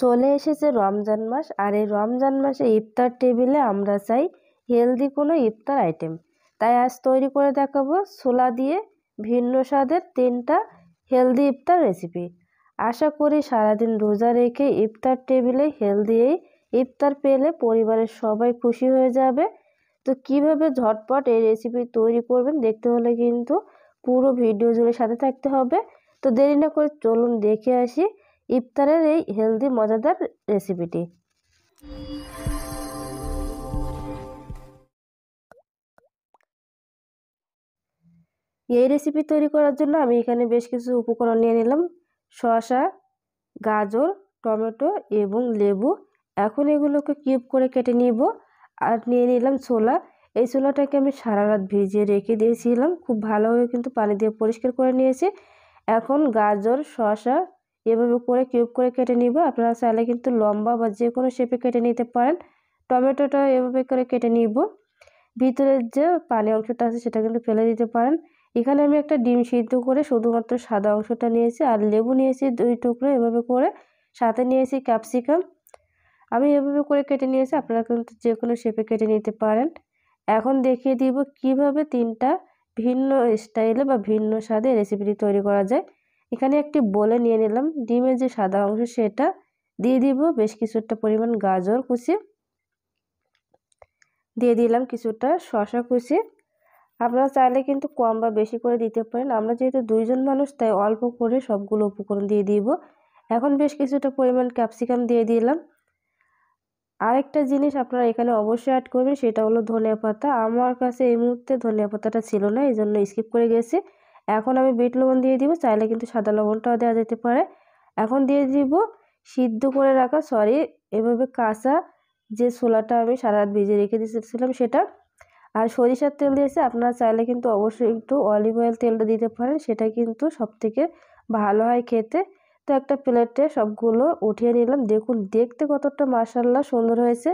চলে এসেছে রমজান মাস আর এই রমজান মাসে ইফতার টেবিলে আমরা চাই হেলদি কোনো ইফতার আইটেম তাই আজ তৈরি করে দেখাবো ছোলা দিয়ে ভিন্ন স্বাদের তিনটা হেলদি ইফতার রেসিপি আশা করি সারাদিন রোজা রেখে ইফতার টেবিলে হেলদি এই ইফতার পেলে পরিবারের সবাই খুশি হয়ে যাবে তো কিভাবে ঝটপট এই রেসিপি তৈরি করবেন দেখতে হলে কিন্তু পুরো ভিডিও জুড়ে সাথে থাকতে হবে তো দেরি না করে চলুন দেখে আসি ইফতারের এই হেলদি মজাদার রেসিপিটি এই রেসিপি তৈরি করার জন্য আমি এখানে বেশ কিছু উপকরণ নিয়ে নিলাম শসা গাজর টমেটো এবং লেবু এখন এগুলোকে কিউব করে কেটে নিব আর নিয়ে নিলাম ছোলা এই ছোলাটাকে আমি সারা রাত ভিজিয়ে রেখে দিয়েছিলাম খুব ভালোভাবে কিন্তু পানি দিয়ে পরিষ্কার করে নিয়েছি এখন গাজর শসা এভাবে করে কিউব করে কেটে নিব আপনারা চাইলে কিন্তু লম্বা বা যে কোনো শেপে কেটে নিতে পারেন টমেটোটা এভাবে করে কেটে নিব ভিতরের যে পানি অংশটা আছে সেটা কিন্তু ফেলে দিতে পারেন এখানে আমি একটা ডিম সিদ্ধ করে শুধুমাত্র সাদা অংশটা নিয়েছি আর লেবু নিয়েছি দুই টুকরো এভাবে করে সাথে নিয়েছি ক্যাপসিকাম আমি এভাবে করে কেটে নিয়েছি আপনারা কিন্তু যে কোনো শেপে কেটে নিতে পারেন এখন দেখিয়ে দিব কিভাবে তিনটা ভিন্ন স্টাইলে বা ভিন্ন স্বাদে রেসিপিটি তৈরি করা যায় এখানে একটি বলে নিয়ে নিলাম ডিমের যে সাদা অংশ সেটা দিয়ে দিব বেশ কিছুটা পরিমাণ গাজর কুচি দিয়ে দিলাম কিছুটা শশা কুচি আপনারা চাইলে কিন্তু কম বা বেশি করে দিতে পারেন আমরা যেহেতু দুইজন মানুষ তাই অল্প করে সবগুলো উপকরণ দিয়ে দিব এখন বেশ কিছুটা পরিমাণ ক্যাপসিকাম দিয়ে দিলাম আরেকটা জিনিস আপনারা এখানে অবশ্যই অ্যাড করবেন সেটা হলো ধনিয়া পাতা আমার কাছে এই মুহূর্তে ধনিয়া পাতাটা ছিল না এই জন্য স্কিপ করে গেছি এখন আমি বিট লবণ দিয়ে দিব চাইলে কিন্তু সাদা লবণটাও দেওয়া যেতে পারে এখন দিয়ে দিব সিদ্ধ করে রাখা সরি এভাবে কাঁচা যে ছোলাটা আমি সারা রাত ভিজে রেখে দিয়েছিলাম সেটা আর সরিষার তেল দিয়েছে আপনারা চাইলে কিন্তু অবশ্যই একটু অলিভ অয়েল তেলটা দিতে পারেন সেটা কিন্তু সবথেকে ভালো হয় খেতে তো একটা প্লেটে সবগুলো উঠিয়ে নিলাম দেখুন দেখতে কতটা মাসাল্লাহ সুন্দর হয়েছে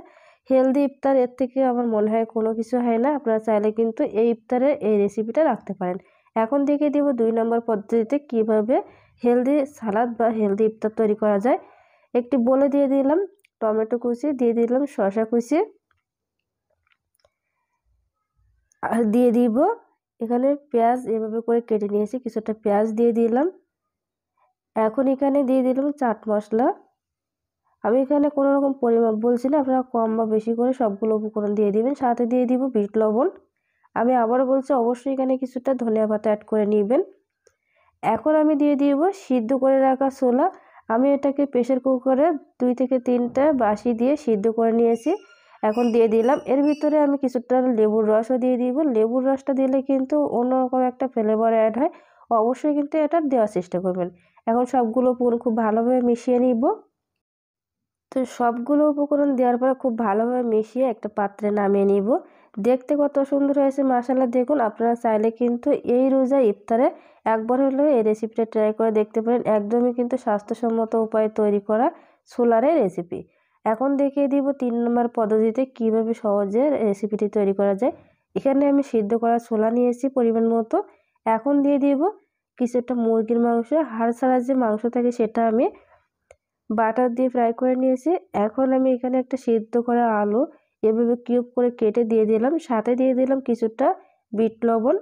হেলদি ইফতার এর থেকে আমার মনে হয় কোনো কিছু হয় না আপনারা চাইলে কিন্তু এই ইফতারে এই রেসিপিটা রাখতে পারেন এখন দেখিয়ে দেব দুই নম্বর পদ্ধতিতে কিভাবে হেলদি সালাদ বা হেলদি ইফতার তৈরি করা যায় একটি বলে দিয়ে দিলাম টমেটো কুচি দিয়ে দিলাম শসা কুচি আর দিয়ে দিব এখানে পেঁয়াজ এভাবে করে কেটে নিয়েছি কিছুটা পেঁয়াজ দিয়ে দিলাম এখন এখানে দিয়ে দিলাম চাট মশলা আমি এখানে কোনো রকম পরিমাপ বলছি না আপনারা কম বা বেশি করে সবগুলো উপকরণ দিয়ে দিবেন সাথে দিয়ে দিব বিট লবণ আমি আবারও বলছি অবশ্যই এখানে কিছুটা ধনিয়া পাতা অ্যাড করে নেবেন এখন আমি দিয়ে দিব সিদ্ধ করে রাখা ছোলা আমি এটাকে প্রেশার কুকারে দুই থেকে তিনটা বাসি দিয়ে সিদ্ধ করে নিয়েছি এখন দিয়ে দিলাম এর ভিতরে আমি কিছুটা লেবুর রসও দিয়ে দিব লেবুর রসটা দিলে কিন্তু অন্যরকম একটা ফ্লেভার অ্যাড হয় অবশ্যই কিন্তু এটা দেওয়ার চেষ্টা করবেন এখন সবগুলো পুরো খুব ভালোভাবে মিশিয়ে নিব তো সবগুলো উপকরণ দেওয়ার পরে খুব ভালোভাবে মিশিয়ে একটা পাত্রে নামিয়ে নিব দেখতে কত সুন্দর হয়েছে মাসাল্লাহ দেখুন আপনারা চাইলে কিন্তু এই রোজা ইফতারে একবার হলেও এই রেসিপিটা ট্রাই করে দেখতে পারেন একদমই কিন্তু স্বাস্থ্যসম্মত উপায়ে তৈরি করা সোলারের রেসিপি এখন দেখিয়ে দিব তিন নম্বর পদ্ধতিতে কিভাবে সহজে রেসিপিটি তৈরি করা যায় এখানে আমি সিদ্ধ করা ছোলা নিয়েছি পরিমাণ মতো এখন দিয়ে দিব কিছুটা মুরগির মাংস হাড় ছাড়া যে মাংস থাকে সেটা আমি বাটার দিয়ে ফ্রাই করে নিয়েছি এখন আমি এখানে একটা সিদ্ধ করা আলু এভাবে কিউব করে কেটে দিয়ে দিলাম সাথে দিয়ে দিলাম কিছুটা বিট লবণ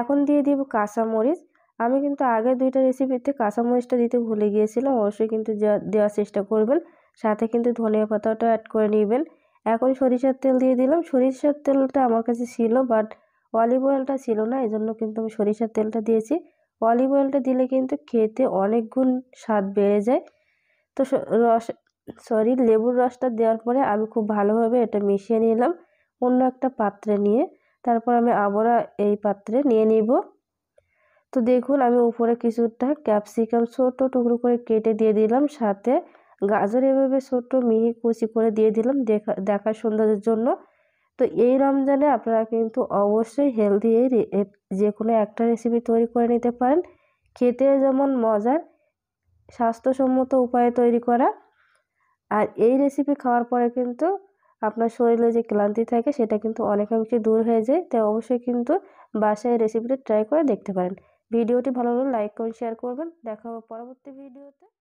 এখন দিয়ে দিব কাঁচামরিচ আমি কিন্তু আগে দুইটা রেসিপিতে কাঁচামরিচটা দিতে ভুলে গিয়েছিলাম অবশ্যই কিন্তু দেওয়ার চেষ্টা করবেন সাথে কিন্তু ধনিয়া পাতাটা অ্যাড করে নেবেন এখন সরিষার তেল দিয়ে দিলাম সরিষার তেলটা আমার কাছে ছিল বাট অলিভ অয়েলটা ছিল না এজন্য কিন্তু আমি সরিষার তেলটা দিয়েছি অলিভ অয়েলটা দিলে কিন্তু খেতে অনেক গুণ স্বাদ বেড়ে যায় তো রস সরি লেবুর রসটা দেওয়ার পরে আমি খুব ভালোভাবে এটা মিশিয়ে নিলাম অন্য একটা পাত্রে নিয়ে তারপর আমি আবারও এই পাত্রে নিয়ে নিব তো দেখুন আমি উপরে কিছুটা ক্যাপসিকাম ছোট্ট টুকরো করে কেটে দিয়ে দিলাম সাথে গাজর এভাবে ছোট্ট মিহি কুচি করে দিয়ে দিলাম দেখা দেখার সৌন্দর্যের জন্য তো এই রমজানে আপনারা কিন্তু অবশ্যই হেলদি এই যে কোনো একটা রেসিপি তৈরি করে নিতে পারেন খেতে যেমন মজার স্বাস্থ্যসম্মত উপায়ে তৈরি করা আর এই রেসিপি খাওয়ার পরে কিন্তু আপনার শরীরে যে ক্লান্তি থাকে সেটা কিন্তু অনেকাংশে দূর হয়ে যায় তাই অবশ্যই কিন্তু বাসায় রেসিপিটা ট্রাই করে দেখতে পারেন ভিডিওটি ভালো লাগলে লাইক করুন শেয়ার করবেন দেখা হবে পরবর্তী ভিডিওতে